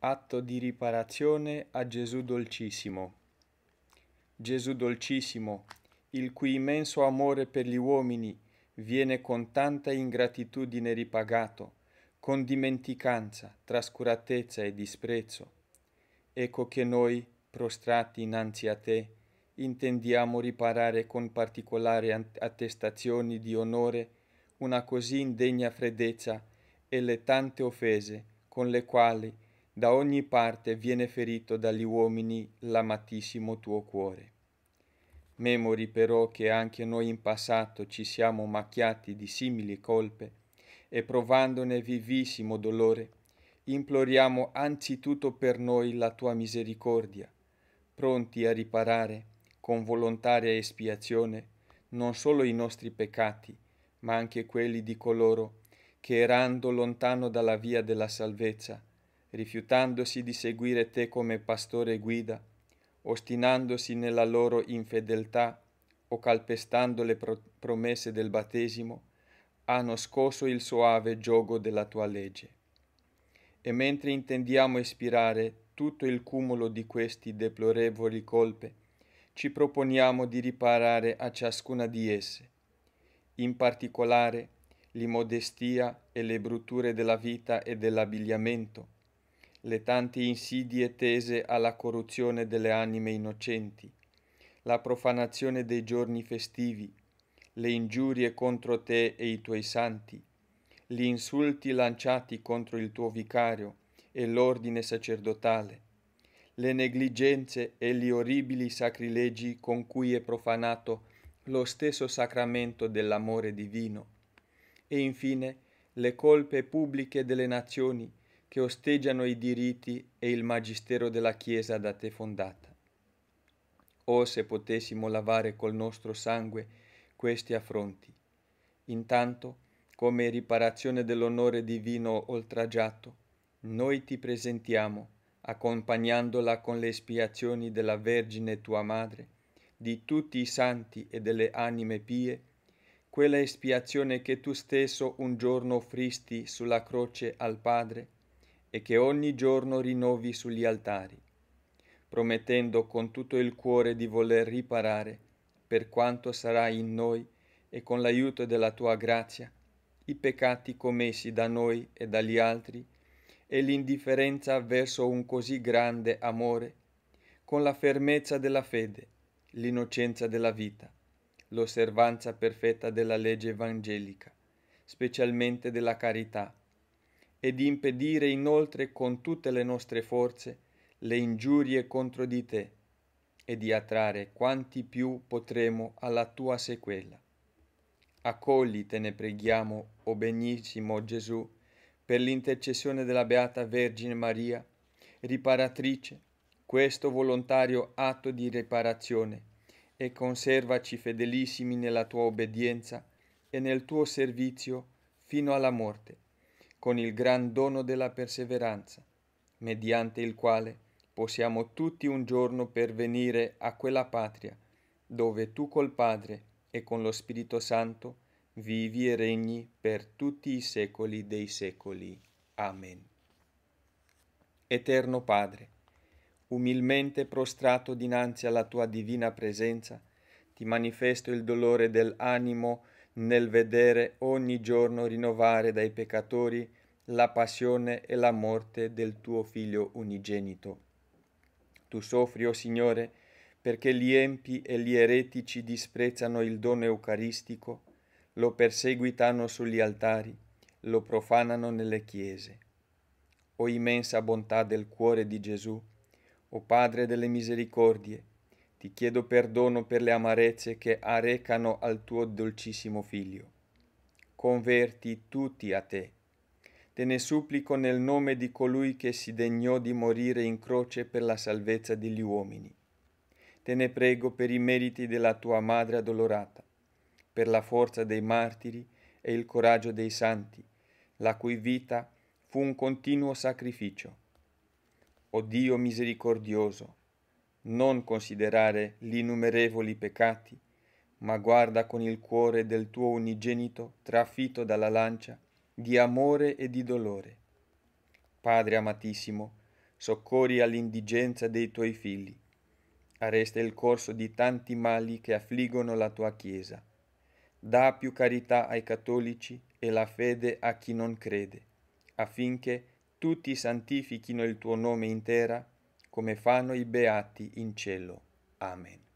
Atto di riparazione a Gesù dolcissimo. Gesù dolcissimo, il cui immenso amore per gli uomini viene con tanta ingratitudine ripagato, con dimenticanza, trascuratezza e disprezzo. Ecco che noi, prostrati innanzi a te, intendiamo riparare con particolari attestazioni di onore una così indegna freddezza e le tante offese con le quali da ogni parte viene ferito dagli uomini l'amatissimo tuo cuore. Memori però che anche noi in passato ci siamo macchiati di simili colpe e provandone vivissimo dolore, imploriamo anzitutto per noi la tua misericordia, pronti a riparare con volontaria espiazione non solo i nostri peccati, ma anche quelli di coloro che erano lontano dalla via della salvezza rifiutandosi di seguire te come pastore e guida, ostinandosi nella loro infedeltà o calpestando le pro- promesse del battesimo, hanno scosso il soave gioco della tua legge. E mentre intendiamo ispirare tutto il cumulo di questi deplorevoli colpe, ci proponiamo di riparare a ciascuna di esse, in particolare l'immodestia e le brutture della vita e dell'abbigliamento, le tante insidie tese alla corruzione delle anime innocenti, la profanazione dei giorni festivi, le ingiurie contro te e i tuoi santi, gli insulti lanciati contro il tuo vicario e l'ordine sacerdotale, le negligenze e gli orribili sacrilegi con cui è profanato lo stesso sacramento dell'amore divino, e infine le colpe pubbliche delle nazioni che osteggiano i diritti e il magistero della Chiesa da te fondata. O se potessimo lavare col nostro sangue questi affronti. Intanto, come riparazione dell'onore divino oltraggiato, noi ti presentiamo, accompagnandola con le espiazioni della Vergine tua Madre, di tutti i santi e delle anime pie, quella espiazione che tu stesso un giorno offristi sulla croce al Padre, e che ogni giorno rinnovi sugli altari, promettendo con tutto il cuore di voler riparare, per quanto sarà in noi e con l'aiuto della tua grazia, i peccati commessi da noi e dagli altri, e l'indifferenza verso un così grande amore, con la fermezza della fede, l'innocenza della vita, l'osservanza perfetta della legge evangelica, specialmente della carità, e di impedire inoltre con tutte le nostre forze le ingiurie contro di te e di attrarre quanti più potremo alla tua sequela. Accogli, te ne preghiamo, o benissimo Gesù, per l'intercessione della Beata Vergine Maria, riparatrice, questo volontario atto di riparazione e conservaci fedelissimi nella tua obbedienza e nel tuo servizio fino alla morte con il gran dono della perseveranza, mediante il quale possiamo tutti un giorno pervenire a quella patria, dove tu col Padre e con lo Spirito Santo vivi e regni per tutti i secoli dei secoli. Amen. Eterno Padre, umilmente prostrato dinanzi alla tua divina presenza, ti manifesto il dolore dell'animo nel vedere ogni giorno rinnovare dai peccatori la passione e la morte del tuo Figlio unigenito. Tu soffri, o oh Signore, perché gli empi e gli eretici disprezzano il dono eucaristico, lo perseguitano sugli altari, lo profanano nelle chiese. O immensa bontà del cuore di Gesù, o Padre delle misericordie, ti chiedo perdono per le amarezze che arrecano al tuo dolcissimo figlio. Converti tutti a te. Te ne supplico nel nome di colui che si degnò di morire in croce per la salvezza degli uomini. Te ne prego per i meriti della tua madre addolorata, per la forza dei martiri e il coraggio dei santi, la cui vita fu un continuo sacrificio. O Dio misericordioso, non considerare gli innumerevoli peccati, ma guarda con il cuore del tuo unigenito trafitto dalla lancia di amore e di dolore. Padre amatissimo, soccorri all'indigenza dei tuoi figli. Arresta il corso di tanti mali che affliggono la tua Chiesa. Da più carità ai cattolici e la fede a chi non crede, affinché tutti santifichino il tuo nome intera come fanno i beati in cielo. Amen.